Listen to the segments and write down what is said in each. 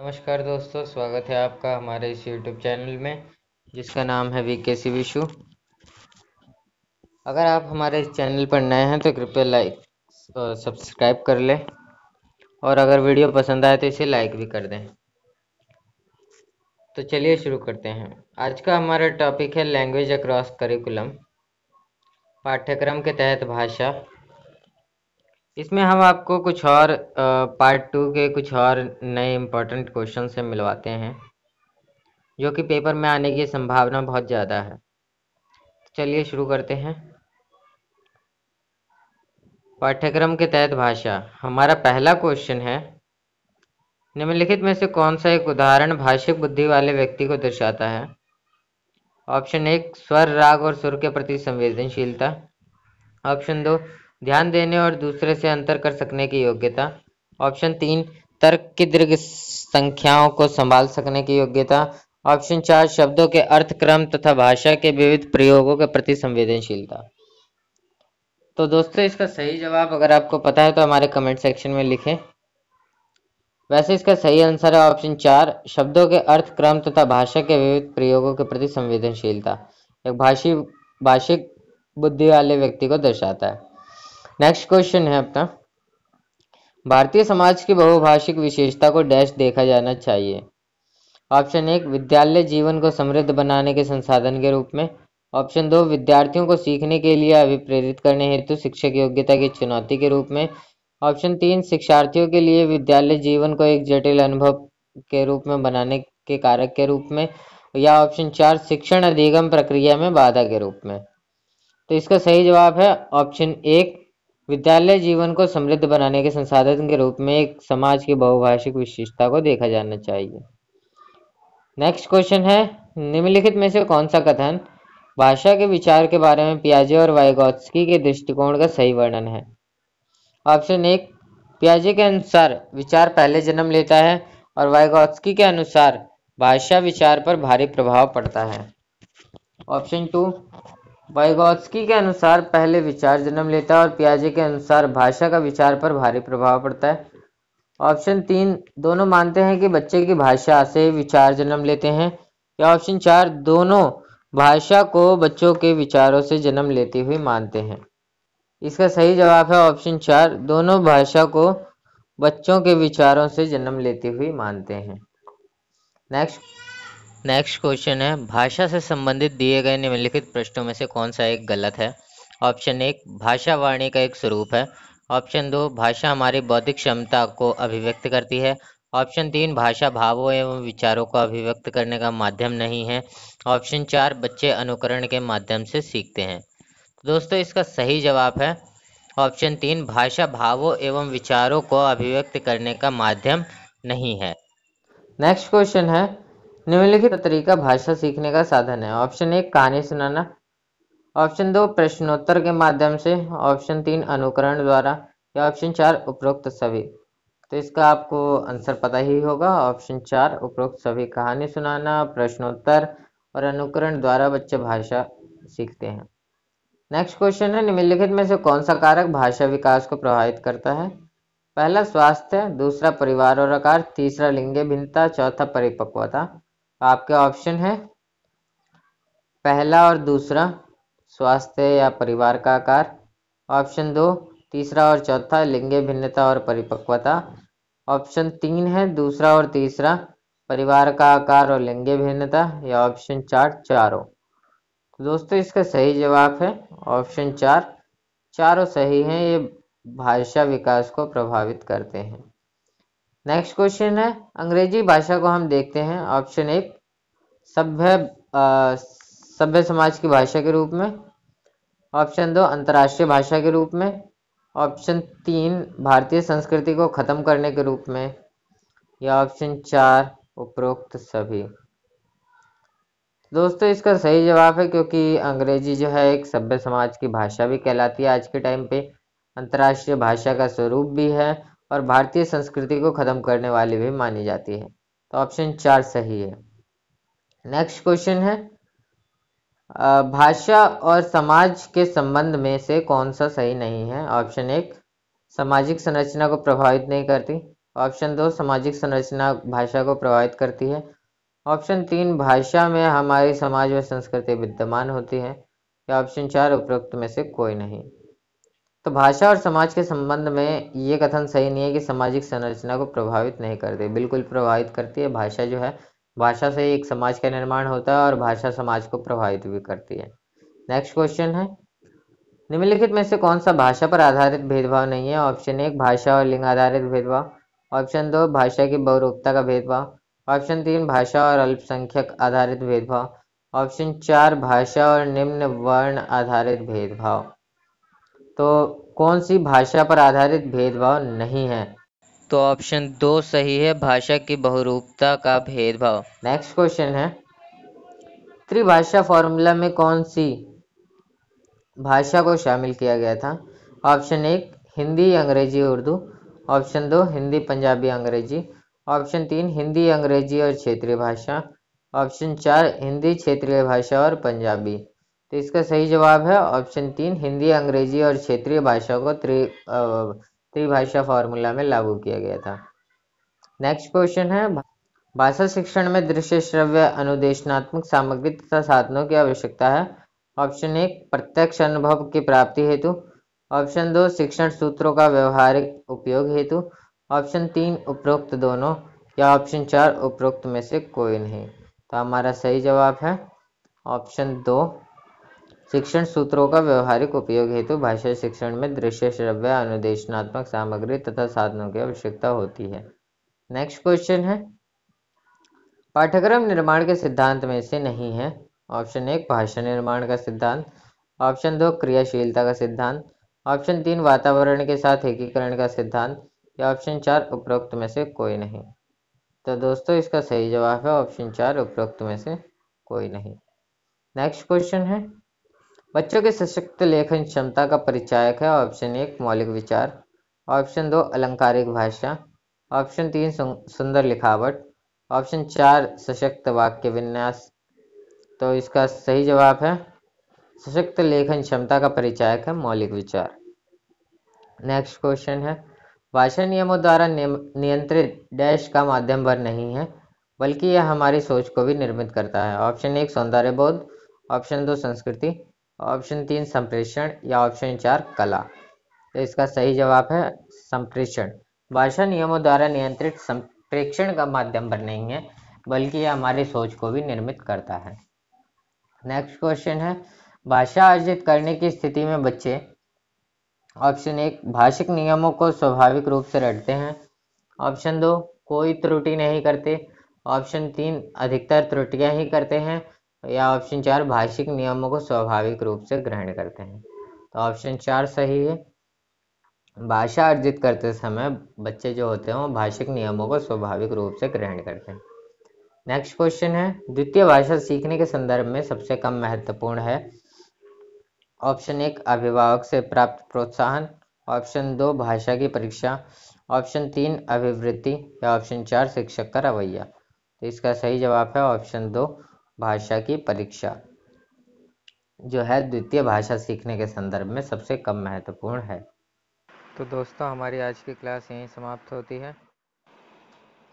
नमस्कार दोस्तों स्वागत है आपका हमारे इस यूट्यूब चैनल में जिसका नाम है वी के सी विशु अगर आप हमारे इस चैनल पर नए हैं तो कृपया लाइक सब्सक्राइब कर लें और अगर वीडियो पसंद आए तो इसे लाइक भी कर दें तो चलिए शुरू करते हैं आज का हमारा टॉपिक है लैंग्वेज अक्रॉस करिकुलम पाठ्यक्रम के तहत भाषा इसमें हम आपको कुछ और पार्ट टू के कुछ और नए इम्पोर्टेंट क्वेश्चन से मिलवाते हैं जो कि पेपर में आने की संभावना बहुत ज़्यादा है चलिए शुरू करते हैं पाठ्यक्रम के तहत भाषा हमारा पहला क्वेश्चन है निम्नलिखित में से कौन सा एक उदाहरण भाषिक बुद्धि वाले व्यक्ति को दर्शाता है ऑप्शन एक स्वर राग और सुर के प्रति संवेदनशीलता ऑप्शन दो ध्यान देने और दूसरे से अंतर कर सकने की योग्यता ऑप्शन तीन तर्क की दीर्घ संख्याओं को संभाल सकने की योग्यता ऑप्शन चार शब्दों के अर्थ क्रम तथा भाषा के विविध प्रयोगों के प्रति संवेदनशीलता तो दोस्तों इसका सही जवाब अगर आपको पता है तो हमारे कमेंट सेक्शन में लिखें वैसे इसका सही आंसर है ऑप्शन चार शब्दों के अर्थ क्रम तथा भाषा के विविध प्रयोगों के प्रति संवेदनशीलता एक भाषी भाषिक बुद्धि वाले व्यक्ति को दर्शाता है नेक्स्ट क्वेश्चन है अपना भारतीय समाज की बहुभाषिक विशेषता को डैश देखा जाना चाहिए ऑप्शन एक विद्यालय जीवन को समृद्ध बनाने के संसाधन के रूप में ऑप्शन दो विद्यार्थियों को सीखने के लिए अभिप्रेरित करने हेतु शिक्षक योग्यता की चुनौती के रूप में ऑप्शन तीन शिक्षार्थियों के लिए विद्यालय जीवन को एक जटिल अनुभव के रूप में बनाने के कारक के रूप में या ऑप्शन चार शिक्षण अधिगम प्रक्रिया में बाधा के रूप में तो इसका सही जवाब है ऑप्शन एक विद्यालय जीवन को समृद्ध बनाने के संसाधन के रूप में एक समाज की बहुभाषिक विशेषता को देखा जाना चाहिए नेक्स्ट क्वेश्चन है निम्नलिखित में से कौन सा कथन भाषा के विचार के बारे में पियाजे और वायगोत्सकी के दृष्टिकोण का सही वर्णन है ऑप्शन एक पियाजे के अनुसार विचार पहले जन्म लेता है और वायगोत्सकी के अनुसार भाषा विचार पर भारी प्रभाव पड़ता है ऑप्शन टू बाइगॉत्स्की के अनुसार पहले विचार जन्म लेता है और पियाजे के अनुसार भाषा का विचार पर भारी प्रभाव पड़ता है ऑप्शन तीन दोनों मानते हैं कि बच्चे की भाषा से विचार जन्म लेते हैं या ऑप्शन चार दोनों भाषा को बच्चों के विचारों से जन्म लेती हुई मानते हैं इसका सही जवाब है ऑप्शन चार दोनों भाषा को बच्चों के विचारों से जन्म लेती हुई मानते हैं नेक्स्ट नेक्स्ट क्वेश्चन है भाषा से संबंधित दिए गए निम्नलिखित प्रश्नों में से कौन सा एक गलत है ऑप्शन एक भाषा वाणी का एक स्वरूप है ऑप्शन दो भाषा हमारी बौद्धिक क्षमता को अभिव्यक्त करती है ऑप्शन तीन भाषा भावों एवं विचारों को अभिव्यक्त करने का माध्यम नहीं है ऑप्शन चार बच्चे अनुकरण के माध्यम से सीखते हैं दोस्तों इसका सही जवाब है ऑप्शन तीन भाषा भावों एवं विचारों को अभिव्यक्त करने का माध्यम नहीं है नेक्स्ट क्वेश्चन है निम्नलिखित तरीका भाषा सीखने का साधन है ऑप्शन एक कहानी सुनाना ऑप्शन दो प्रश्नोत्तर के माध्यम से ऑप्शन तीन अनुकरण द्वारा या ऑप्शन चार उपरोक्त सभी तो इसका आपको आंसर पता ही होगा ऑप्शन चार उपरोक्त सभी कहानी सुनाना प्रश्नोत्तर और अनुकरण द्वारा बच्चे भाषा सीखते हैं नेक्स्ट क्वेश्चन है निम्नलिखित में से कौन सा कारक भाषा विकास को प्रभावित करता है पहला स्वास्थ्य दूसरा परिवार और आकार तीसरा लिंग भिन्नता चौथा परिपक्वता आपके ऑप्शन है पहला और दूसरा स्वास्थ्य या परिवार का आकार ऑप्शन दो तीसरा और चौथा लिंगे भिन्नता और परिपक्वता ऑप्शन तीन है दूसरा और तीसरा परिवार का आकार और लिंगे भिन्नता या ऑप्शन चार चारों दोस्तों इसका सही जवाब है ऑप्शन चार चारों सही हैं ये भाषा विकास को प्रभावित करते हैं नेक्स्ट क्वेश्चन है अंग्रेजी भाषा को हम देखते हैं ऑप्शन एक सभ्य सभ्य समाज की भाषा के रूप में ऑप्शन दो अंतर्राष्ट्रीय भाषा के रूप में ऑप्शन तीन भारतीय संस्कृति को खत्म करने के रूप में या ऑप्शन चार उपरोक्त सभी दोस्तों इसका सही जवाब है क्योंकि अंग्रेजी जो है एक सभ्य समाज की भाषा भी कहलाती है आज के टाइम पे अंतर्राष्ट्रीय भाषा का स्वरूप भी है और भारतीय संस्कृति को खत्म करने वाली भी मानी जाती है तो ऑप्शन चार सही है नेक्स्ट क्वेश्चन है भाषा और समाज के संबंध में से कौन सा सही नहीं है ऑप्शन एक सामाजिक संरचना को प्रभावित नहीं करती ऑप्शन दो सामाजिक संरचना भाषा को प्रभावित करती है ऑप्शन तीन भाषा में हमारी समाज व संस्कृति विद्यमान होती है या ऑप्शन चार उपरोक्त में से कोई नहीं तो भाषा और समाज के संबंध में ये कथन सही नहीं है कि सामाजिक संरचना को प्रभावित नहीं करते बिल्कुल प्रभावित करती है भाषा जो है भाषा से एक समाज का निर्माण होता है और भाषा समाज को प्रभावित भी करती है नेक्स्ट क्वेश्चन है निम्नलिखित में से कौन सा भाषा पर आधारित भेदभाव नहीं है ऑप्शन एक भाषा और लिंग आधारित भेदभाव ऑप्शन दो भाषा की बहुरूपता का भेदभाव ऑप्शन तीन भाषा और अल्पसंख्यक आधारित भेदभाव ऑप्शन चार भाषा और निम्न वर्ण आधारित भेदभाव तो कौन सी भाषा पर आधारित भेदभाव नहीं है तो ऑप्शन दो सही है भाषा की बहुरूपता का भेदभाव नेक्स्ट क्वेश्चन है त्रिभाषा फॉर्मूला में कौन सी भाषा को शामिल किया गया था ऑप्शन एक हिंदी अंग्रेजी उर्दू ऑप्शन दो हिंदी पंजाबी अंग्रेजी ऑप्शन तीन हिंदी अंग्रेजी और क्षेत्रीय भाषा ऑप्शन चार हिंदी क्षेत्रीय भाषा और पंजाबी तो इसका सही जवाब है ऑप्शन तीन हिंदी अंग्रेजी और क्षेत्रीय भाषा को त्रि त्रिभाषा फॉर्मूला में लागू किया गया था नेक्स्ट क्वेश्चन है भाषा शिक्षण में दृश्य श्रव्य अनुदेशनात्मक सामग्री तथा साधनों की आवश्यकता है ऑप्शन एक प्रत्यक्ष अनुभव की प्राप्ति हेतु ऑप्शन दो शिक्षण सूत्रों का व्यवहारिक उपयोग हेतु ऑप्शन तीन उपरोक्त दोनों या ऑप्शन चार उपरोक्त में से कोई नहीं तो हमारा सही जवाब है ऑप्शन दो शिक्षण सूत्रों का व्यवहारिक उपयोग हेतु भाषा शिक्षण में दृश्य श्रव्य अनुदेशनात्मक सामग्री तथा साधनों की आवश्यकता होती है नेक्स्ट क्वेश्चन है पाठ्यक्रम निर्माण के सिद्धांत में से नहीं है ऑप्शन एक भाषा निर्माण का सिद्धांत ऑप्शन दो क्रियाशीलता का सिद्धांत ऑप्शन तीन वातावरण के साथ एकीकरण का सिद्धांत या ऑप्शन चार उपरोक्त में से कोई नहीं तो दोस्तों इसका सही जवाब है ऑप्शन चार उपरोक्त में से कोई नहीं नेक्स्ट क्वेश्चन है बच्चों के सशक्त लेखन क्षमता का परिचायक है ऑप्शन एक मौलिक विचार ऑप्शन दो अलंकारिक भाषा ऑप्शन तीन सुंदर लिखावट ऑप्शन चार सशक्त वाक्य विन्यास तो इसका सही जवाब है सशक्त लेखन क्षमता का परिचायक है मौलिक विचार नेक्स्ट क्वेश्चन है भाषा नियमों द्वारा नियंत्रित डैश का माध्यम भर नहीं है बल्कि यह हमारी सोच को भी निर्मित करता है ऑप्शन एक सौंदर्य बोध ऑप्शन दो संस्कृति ऑप्शन तीन संप्रेषण या ऑप्शन चार कला तो इसका सही जवाब है संप्रेषण भाषा नियमों द्वारा नियंत्रित संप्रेक्षण का माध्यम पर नहीं है बल्कि यह हमारी सोच को भी निर्मित करता है नेक्स्ट क्वेश्चन है भाषा अर्जित करने की स्थिति में बच्चे ऑप्शन एक भाषिक नियमों को स्वाभाविक रूप से रटते हैं ऑप्शन दो कोई त्रुटि नहीं करते ऑप्शन तीन अधिकतर त्रुटियां ही करते हैं या ऑप्शन चार भाषिक नियमों को स्वाभाविक रूप से ग्रहण करते हैं तो ऑप्शन चार सही है भाषा अर्जित करते समय बच्चे जो होते हैं वो भाषिक नियमों को स्वाभाविक रूप से ग्रहण करते हैं नेक्स्ट क्वेश्चन है द्वितीय भाषा सीखने के संदर्भ में सबसे कम महत्वपूर्ण है ऑप्शन एक अभिभावक से प्राप्त प्रोत्साहन ऑप्शन दो भाषा की परीक्षा ऑप्शन तीन अभिवृत्ति या ऑप्शन चार शिक्षक का रवैया तो इसका सही जवाब है ऑप्शन दो भाषा की परीक्षा जो है द्वितीय भाषा सीखने के संदर्भ में सबसे कम महत्वपूर्ण है तो दोस्तों हमारी आज की क्लास यहीं समाप्त होती है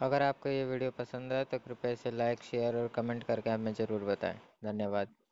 अगर आपको ये वीडियो पसंद आए तो कृपया इसे लाइक शेयर और कमेंट करके हमें ज़रूर बताएं धन्यवाद